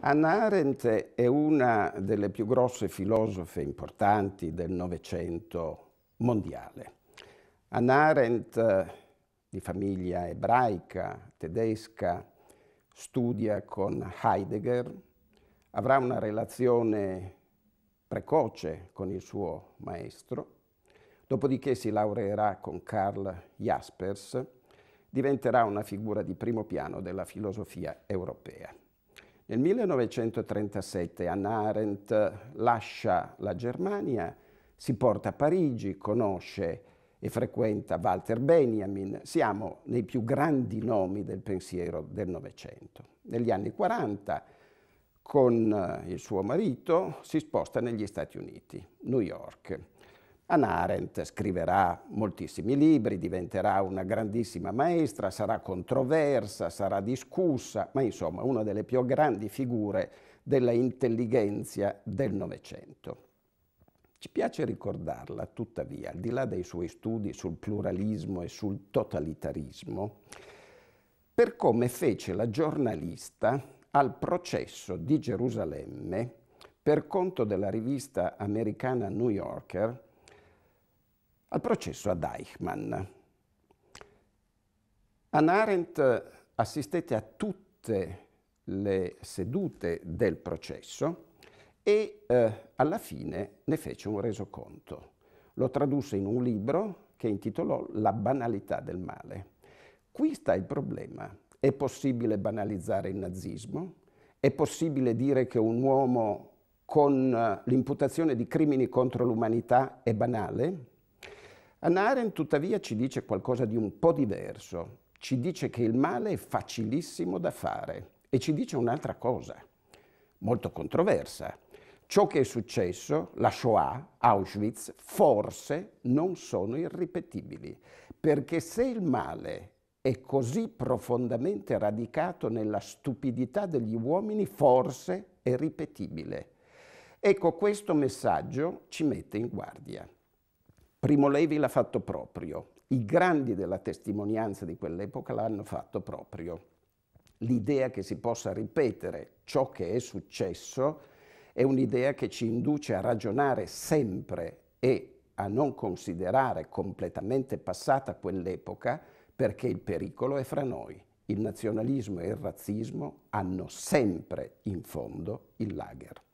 Anna Arendt è una delle più grosse filosofe importanti del Novecento mondiale. Anna Arendt, di famiglia ebraica, tedesca, studia con Heidegger, avrà una relazione precoce con il suo maestro, dopodiché si laureerà con Karl Jaspers, diventerà una figura di primo piano della filosofia europea. Nel 1937 Anna Arendt lascia la Germania, si porta a Parigi, conosce e frequenta Walter Benjamin. Siamo nei più grandi nomi del pensiero del Novecento. Negli anni 40, con il suo marito, si sposta negli Stati Uniti, New York Anna Arendt scriverà moltissimi libri, diventerà una grandissima maestra, sarà controversa, sarà discussa, ma insomma una delle più grandi figure della intelligenza del Novecento. Ci piace ricordarla, tuttavia, al di là dei suoi studi sul pluralismo e sul totalitarismo, per come fece la giornalista al processo di Gerusalemme per conto della rivista americana New Yorker al processo ad Eichmann. Anna Arendt assistette a tutte le sedute del processo e eh, alla fine ne fece un resoconto. Lo tradusse in un libro che intitolò La banalità del male. Qui sta il problema. È possibile banalizzare il nazismo? È possibile dire che un uomo con eh, l'imputazione di crimini contro l'umanità è banale? Anna Arendt tuttavia ci dice qualcosa di un po' diverso, ci dice che il male è facilissimo da fare e ci dice un'altra cosa, molto controversa. Ciò che è successo, la Shoah, Auschwitz, forse non sono irripetibili, perché se il male è così profondamente radicato nella stupidità degli uomini, forse è ripetibile. Ecco, questo messaggio ci mette in guardia. Primo Levi l'ha fatto proprio, i grandi della testimonianza di quell'epoca l'hanno fatto proprio. L'idea che si possa ripetere ciò che è successo è un'idea che ci induce a ragionare sempre e a non considerare completamente passata quell'epoca perché il pericolo è fra noi. Il nazionalismo e il razzismo hanno sempre in fondo il lager.